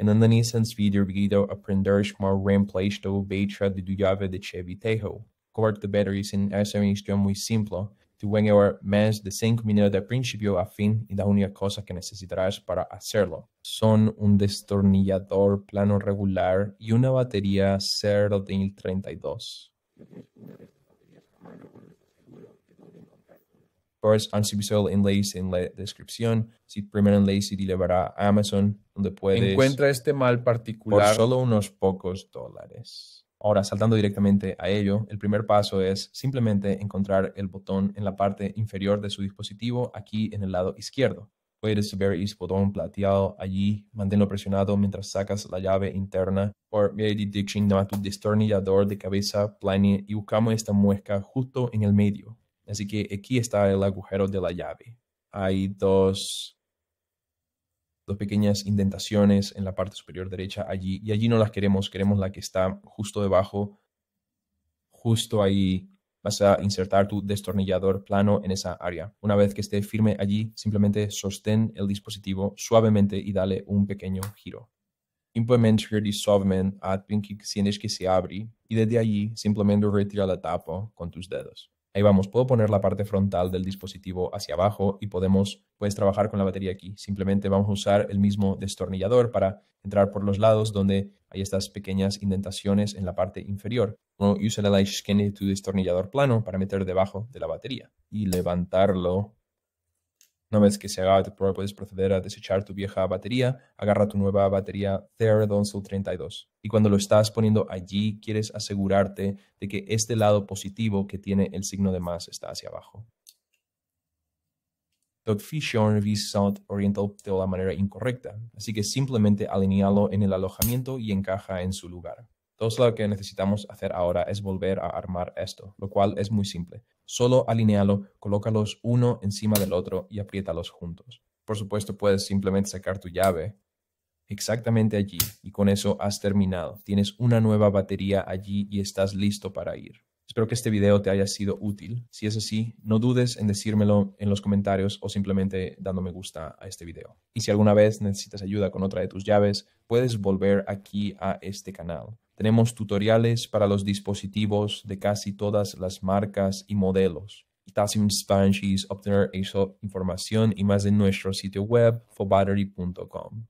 En Anandanisans video video más a remplaced el betra de dujave de chevi tejo. de batteries en essa instrucción muy simple. Tu ganas más de 5 minutos de principio a fin y la única cosa que necesitarás para hacerlo. Son un destornillador plano regular y una batería 0 de 32. Enlace en la descripción. Si primer enlace llevará a Amazon, donde puedes. Encuentra este mal particular. Por solo unos pocos dólares. Ahora, saltando directamente a ello, el primer paso es simplemente encontrar el botón en la parte inferior de su dispositivo, aquí en el lado izquierdo. Puedes ver ese botón plateado allí, manténlo presionado mientras sacas la llave interna por medio de tu de cabeza plane y buscamos esta muesca justo en el medio. Así que aquí está el agujero de la llave. Hay dos, dos pequeñas indentaciones en la parte superior derecha allí y allí no las queremos, queremos la que está justo debajo, justo ahí vas a insertar tu destornillador plano en esa área. Una vez que esté firme allí, simplemente sostén el dispositivo suavemente y dale un pequeño giro. Implement the suavemente add que sientes que se abre y desde allí simplemente retira la tapa con tus dedos. Ahí vamos, puedo poner la parte frontal del dispositivo hacia abajo y podemos, puedes trabajar con la batería aquí. Simplemente vamos a usar el mismo destornillador para entrar por los lados donde hay estas pequeñas indentaciones en la parte inferior. Use usa el skin de tu destornillador plano para meter debajo de la batería y levantarlo una vez que se haga tu puedes proceder a desechar tu vieja batería, agarra tu nueva batería Theradoncil 32. Y cuando lo estás poniendo allí, quieres asegurarte de que este lado positivo que tiene el signo de más está hacia abajo. v. Sound Oriental de la manera incorrecta, así que simplemente alinealo en el alojamiento y encaja en su lugar. Todo lo que necesitamos hacer ahora es volver a armar esto, lo cual es muy simple. Solo alinealo, colócalos uno encima del otro y apriétalos juntos. Por supuesto, puedes simplemente sacar tu llave exactamente allí y con eso has terminado. Tienes una nueva batería allí y estás listo para ir. Espero que este video te haya sido útil. Si es así, no dudes en decírmelo en los comentarios o simplemente dándome gusta a este video. Y si alguna vez necesitas ayuda con otra de tus llaves, puedes volver aquí a este canal. Tenemos tutoriales para los dispositivos de casi todas las marcas y modelos. Y en Spanish obtener esa información y más en nuestro sitio web fobattery.com.